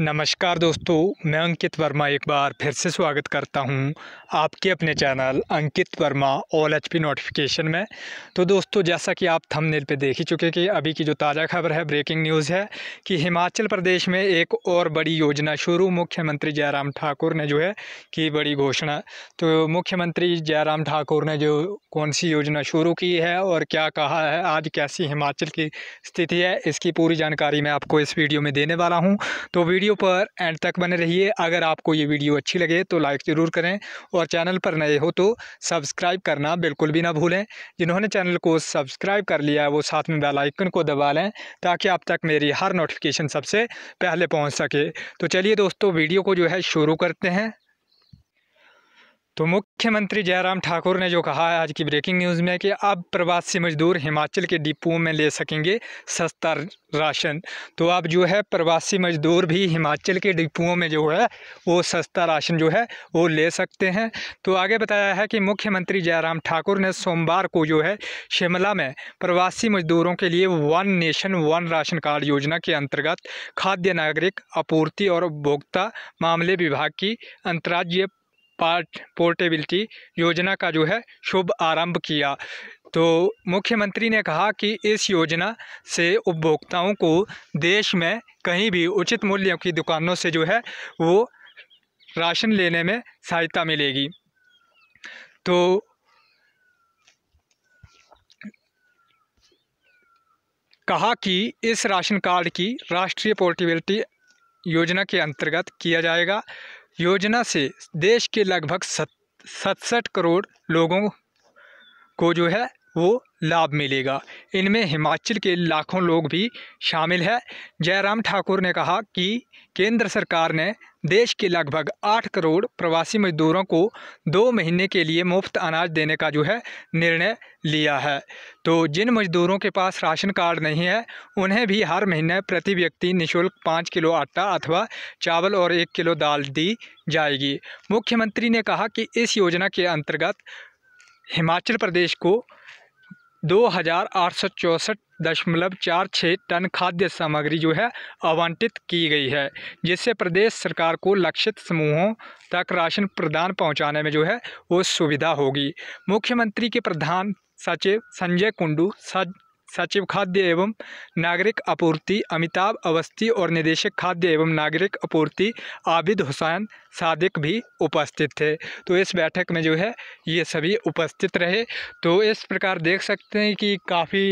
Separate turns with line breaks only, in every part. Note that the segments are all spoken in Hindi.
नमस्कार दोस्तों मैं अंकित वर्मा एक बार फिर से स्वागत करता हूं आपके अपने channel Ankit Verma all H P notification में तो दोस्तों जैसा कि आप थंबनेल पे देख ही चुके कि अभी की जो ताज़ा खबर है ब्रेकिंग न्यूज़ है कि हिमाचल प्रदेश में एक और बड़ी योजना शुरू मुख्यमंत्री जयराम ठाकुर ने जो है की बड़ी घोषणा तो मुख्यमंत्री जयराम ठाकुर ने जो कौन सी योजना शुरू की है और क्या कहा है आज कैसी हिमाचल की स्थिति है इसकी पूरी जानकारी मैं आपको इस वीडियो में देने वाला हूँ तो वीडियो वीडियो पर एंड तक बने रहिए अगर आपको ये वीडियो अच्छी लगे तो लाइक ज़रूर करें और चैनल पर नए हो तो सब्सक्राइब करना बिल्कुल भी ना भूलें जिन्होंने चैनल को सब्सक्राइब कर लिया है वो साथ में बेल आइकन को दबा लें ताकि आप तक मेरी हर नोटिफिकेशन सबसे पहले पहुंच सके तो चलिए दोस्तों वीडियो को जो है शुरू करते हैं तो मुख्यमंत्री जयराम ठाकुर ने जो कहा है आज की ब्रेकिंग न्यूज़ में कि अब प्रवासी मजदूर हिमाचल के डिपुओं में ले सकेंगे सस्ता राशन तो अब जो है प्रवासी मजदूर भी हिमाचल के डिपुओं में जो है वो सस्ता राशन जो है वो ले सकते हैं तो आगे बताया है कि मुख्यमंत्री जयराम ठाकुर ने सोमवार को जो है शिमला में प्रवासी मजदूरों के लिए one nation one ration card योजना के अंतर्गत खाद्य नागरिक आपूर्ति और उपभोक्ता मामले विभाग की अंतर्राज्यीय पार्ट पोर्टेबिलिटी योजना का जो है शुभ आरंभ किया तो मुख्यमंत्री ने कहा कि इस योजना से उपभोक्ताओं को देश में कहीं भी उचित मूल्यों की दुकानों से जो है वो राशन लेने में सहायता मिलेगी तो कहा कि इस राशन कार्ड की राष्ट्रीय पोर्टेबिलिटी योजना के अंतर्गत किया जाएगा योजना से देश के लगभग सत सतसठ करोड़ लोगों को जो है वो लाभ मिलेगा इनमें हिमाचल के लाखों लोग भी शामिल है जयराम ठाकुर ने कहा कि केंद्र सरकार ने देश के लगभग आठ करोड़ प्रवासी मजदूरों को दो महीने के लिए मुफ्त अनाज देने का जो है निर्णय लिया है तो जिन मजदूरों के पास राशन कार्ड नहीं है उन्हें भी हर महीने प्रति व्यक्ति निशुल्क पाँच किलो आटा अथवा चावल और एक किलो दाल दी जाएगी मुख्यमंत्री ने कहा कि इस योजना के अंतर्गत हिमाचल प्रदेश को दो हज़ार आठ सौ चौंसठ दशमलव चार छः टन खाद्य सामग्री जो है आवंटित की गई है जिससे प्रदेश सरकार को लक्षित समूहों तक राशन प्रदान पहुंचाने में जो है वो सुविधा होगी मुख्यमंत्री के प्रधान सचिव संजय कुंडू सच सचिव खाद्य एवं नागरिक आपूर्ति अमिताभ अवस्थी और निदेशक खाद्य एवं नागरिक आपूर्ति आबिद हुसैन सादिक भी उपस्थित थे तो इस बैठक में जो है ये सभी उपस्थित रहे तो इस प्रकार देख सकते हैं कि काफ़ी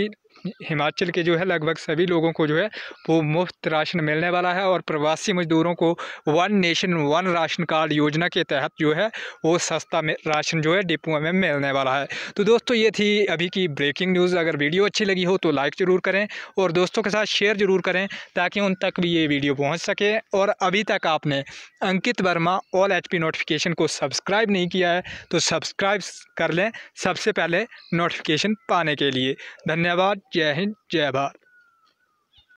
हिमाचल के जो है लगभग सभी लोगों को जो है वो मुफ्त राशन मिलने वाला है और प्रवासी मजदूरों को one nation one ration card योजना के तहत जो है वो सस्ता में राशन जो है डिपुओं में मिलने वाला है तो दोस्तों ये थी अभी की ब्रेकिंग न्यूज़ अगर वीडियो अच्छी लगी हो तो लाइक ज़रूर करें और दोस्तों के साथ शेयर ज़रूर करें ताकि उन तक भी ये वीडियो पहुँच सके और अभी तक आपने Ankit Verma all H notification को सब्सक्राइब नहीं किया है तो सब्सक्राइब कर लें सबसे पहले नोटिफिकेशन पाने के लिए धन्यवाद जय हिंद जय भारत